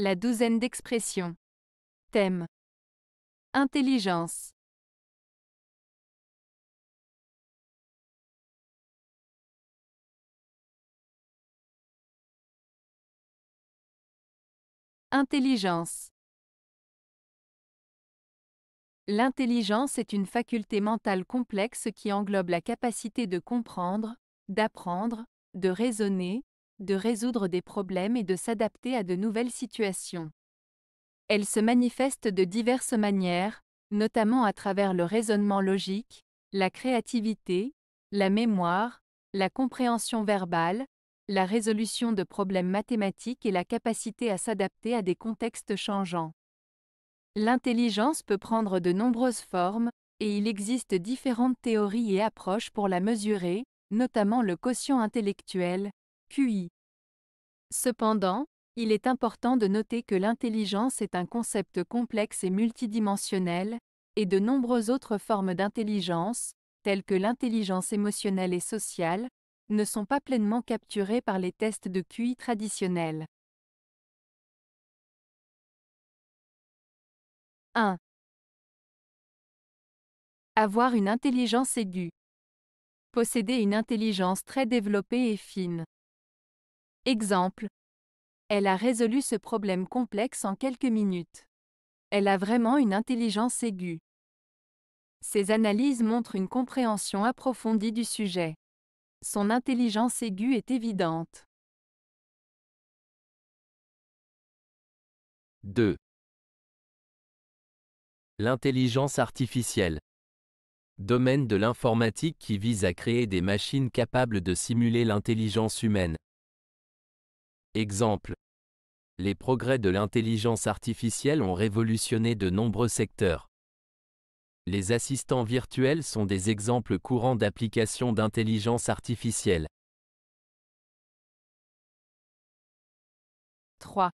La douzaine d'expressions. Thème. Intelligence. Intelligence. L'intelligence est une faculté mentale complexe qui englobe la capacité de comprendre, d'apprendre, de raisonner, de résoudre des problèmes et de s'adapter à de nouvelles situations. Elle se manifeste de diverses manières, notamment à travers le raisonnement logique, la créativité, la mémoire, la compréhension verbale, la résolution de problèmes mathématiques et la capacité à s'adapter à des contextes changeants. L'intelligence peut prendre de nombreuses formes, et il existe différentes théories et approches pour la mesurer, notamment le quotient intellectuel, QI. Cependant, il est important de noter que l'intelligence est un concept complexe et multidimensionnel, et de nombreuses autres formes d'intelligence, telles que l'intelligence émotionnelle et sociale, ne sont pas pleinement capturées par les tests de QI traditionnels. 1. Avoir une intelligence aiguë. Posséder une intelligence très développée et fine. Exemple. Elle a résolu ce problème complexe en quelques minutes. Elle a vraiment une intelligence aiguë. Ses analyses montrent une compréhension approfondie du sujet. Son intelligence aiguë est évidente. 2. L'intelligence artificielle. Domaine de l'informatique qui vise à créer des machines capables de simuler l'intelligence humaine. Exemple. Les progrès de l'intelligence artificielle ont révolutionné de nombreux secteurs. Les assistants virtuels sont des exemples courants d'applications d'intelligence artificielle. 3.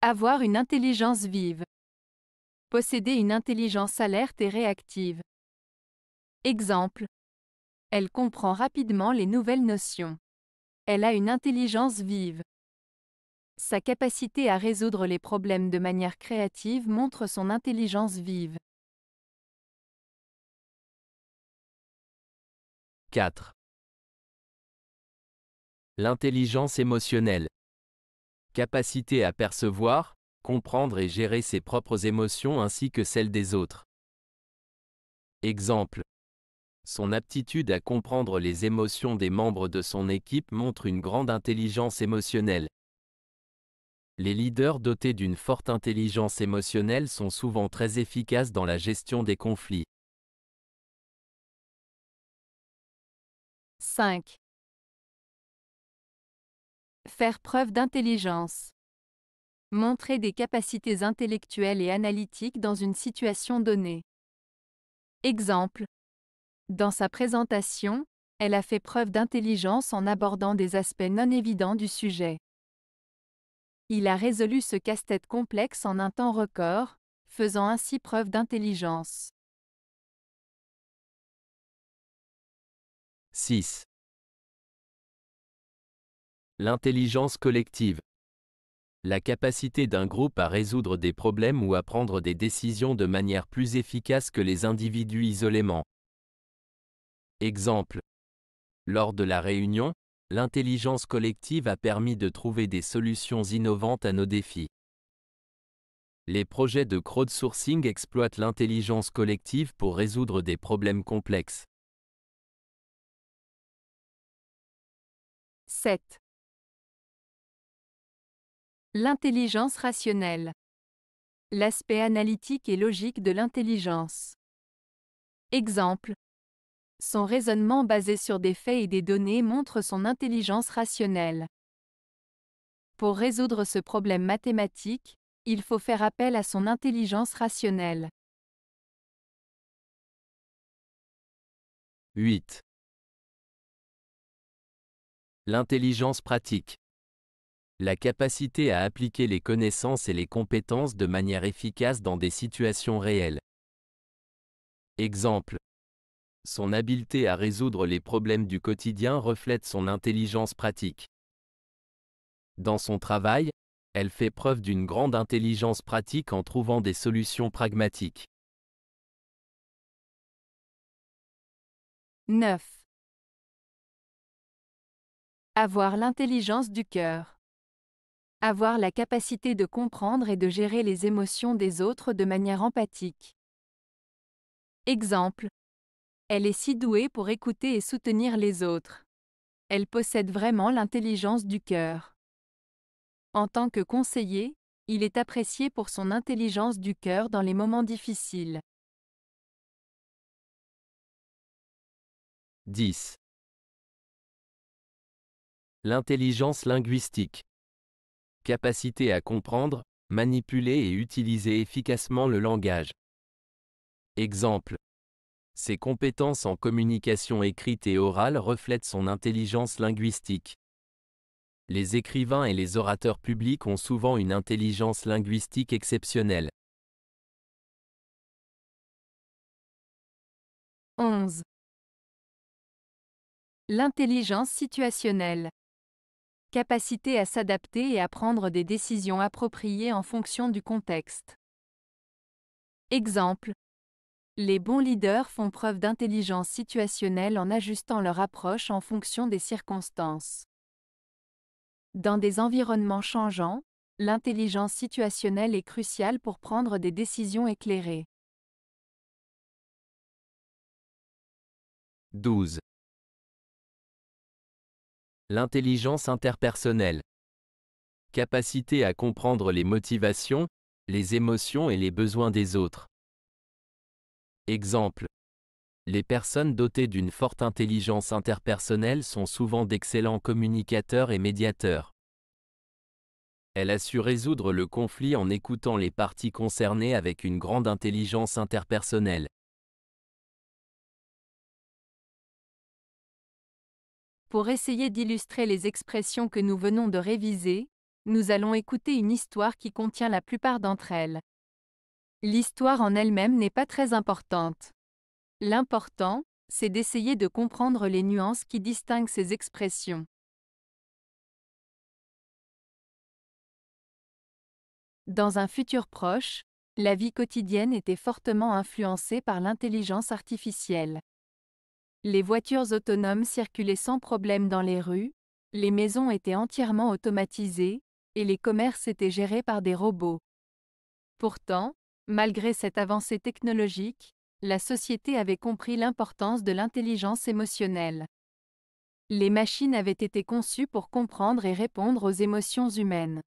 Avoir une intelligence vive. Posséder une intelligence alerte et réactive. Exemple. Elle comprend rapidement les nouvelles notions. Elle a une intelligence vive. Sa capacité à résoudre les problèmes de manière créative montre son intelligence vive. 4. L'intelligence émotionnelle. Capacité à percevoir, comprendre et gérer ses propres émotions ainsi que celles des autres. Exemple. Son aptitude à comprendre les émotions des membres de son équipe montre une grande intelligence émotionnelle. Les leaders dotés d'une forte intelligence émotionnelle sont souvent très efficaces dans la gestion des conflits. 5. Faire preuve d'intelligence. Montrer des capacités intellectuelles et analytiques dans une situation donnée. Exemple, dans sa présentation, elle a fait preuve d'intelligence en abordant des aspects non évidents du sujet. Il a résolu ce casse-tête complexe en un temps record, faisant ainsi preuve d'intelligence. 6. L'intelligence collective. La capacité d'un groupe à résoudre des problèmes ou à prendre des décisions de manière plus efficace que les individus isolément. Exemple. Lors de la réunion, l'intelligence collective a permis de trouver des solutions innovantes à nos défis. Les projets de crowdsourcing exploitent l'intelligence collective pour résoudre des problèmes complexes. 7. L'intelligence rationnelle. L'aspect analytique et logique de l'intelligence. Exemple, son raisonnement basé sur des faits et des données montre son intelligence rationnelle. Pour résoudre ce problème mathématique, il faut faire appel à son intelligence rationnelle. 8. L'intelligence pratique. La capacité à appliquer les connaissances et les compétences de manière efficace dans des situations réelles. Exemple. Son habileté à résoudre les problèmes du quotidien reflète son intelligence pratique. Dans son travail, elle fait preuve d'une grande intelligence pratique en trouvant des solutions pragmatiques. 9. Avoir l'intelligence du cœur. Avoir la capacité de comprendre et de gérer les émotions des autres de manière empathique. Exemple. Elle est si douée pour écouter et soutenir les autres. Elle possède vraiment l'intelligence du cœur. En tant que conseiller, il est apprécié pour son intelligence du cœur dans les moments difficiles. 10. L'intelligence linguistique. Capacité à comprendre, manipuler et utiliser efficacement le langage. Exemple ses compétences en communication écrite et orale reflètent son intelligence linguistique. Les écrivains et les orateurs publics ont souvent une intelligence linguistique exceptionnelle. 11. L'intelligence situationnelle. Capacité à s'adapter et à prendre des décisions appropriées en fonction du contexte. Exemple, les bons leaders font preuve d'intelligence situationnelle en ajustant leur approche en fonction des circonstances. Dans des environnements changeants, l'intelligence situationnelle est cruciale pour prendre des décisions éclairées. 12. L'intelligence interpersonnelle. Capacité à comprendre les motivations, les émotions et les besoins des autres. Exemple. Les personnes dotées d'une forte intelligence interpersonnelle sont souvent d'excellents communicateurs et médiateurs. Elle a su résoudre le conflit en écoutant les parties concernées avec une grande intelligence interpersonnelle. Pour essayer d'illustrer les expressions que nous venons de réviser, nous allons écouter une histoire qui contient la plupart d'entre elles. L'histoire en elle-même n'est pas très importante. L'important, c'est d'essayer de comprendre les nuances qui distinguent ces expressions. Dans un futur proche, la vie quotidienne était fortement influencée par l'intelligence artificielle. Les voitures autonomes circulaient sans problème dans les rues, les maisons étaient entièrement automatisées, et les commerces étaient gérés par des robots. Pourtant, Malgré cette avancée technologique, la société avait compris l'importance de l'intelligence émotionnelle. Les machines avaient été conçues pour comprendre et répondre aux émotions humaines.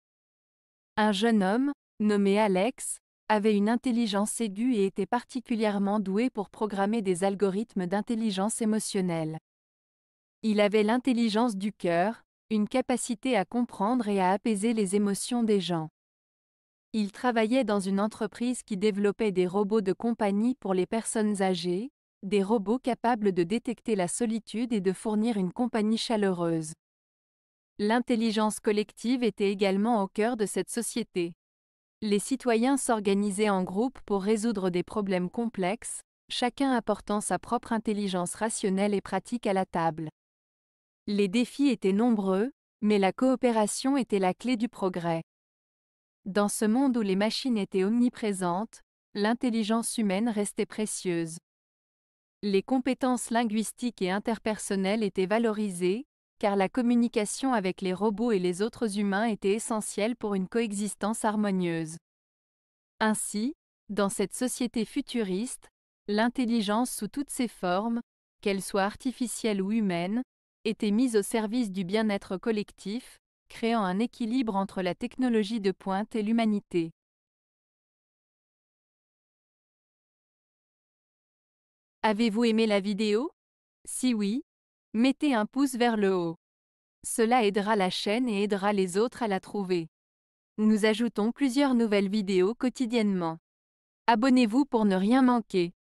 Un jeune homme, nommé Alex, avait une intelligence aiguë et était particulièrement doué pour programmer des algorithmes d'intelligence émotionnelle. Il avait l'intelligence du cœur, une capacité à comprendre et à apaiser les émotions des gens. Il travaillait dans une entreprise qui développait des robots de compagnie pour les personnes âgées, des robots capables de détecter la solitude et de fournir une compagnie chaleureuse. L'intelligence collective était également au cœur de cette société. Les citoyens s'organisaient en groupe pour résoudre des problèmes complexes, chacun apportant sa propre intelligence rationnelle et pratique à la table. Les défis étaient nombreux, mais la coopération était la clé du progrès. Dans ce monde où les machines étaient omniprésentes, l'intelligence humaine restait précieuse. Les compétences linguistiques et interpersonnelles étaient valorisées, car la communication avec les robots et les autres humains était essentielle pour une coexistence harmonieuse. Ainsi, dans cette société futuriste, l'intelligence sous toutes ses formes, qu'elle soit artificielle ou humaine, était mise au service du bien-être collectif, créant un équilibre entre la technologie de pointe et l'humanité. Avez-vous aimé la vidéo Si oui, mettez un pouce vers le haut. Cela aidera la chaîne et aidera les autres à la trouver. Nous ajoutons plusieurs nouvelles vidéos quotidiennement. Abonnez-vous pour ne rien manquer.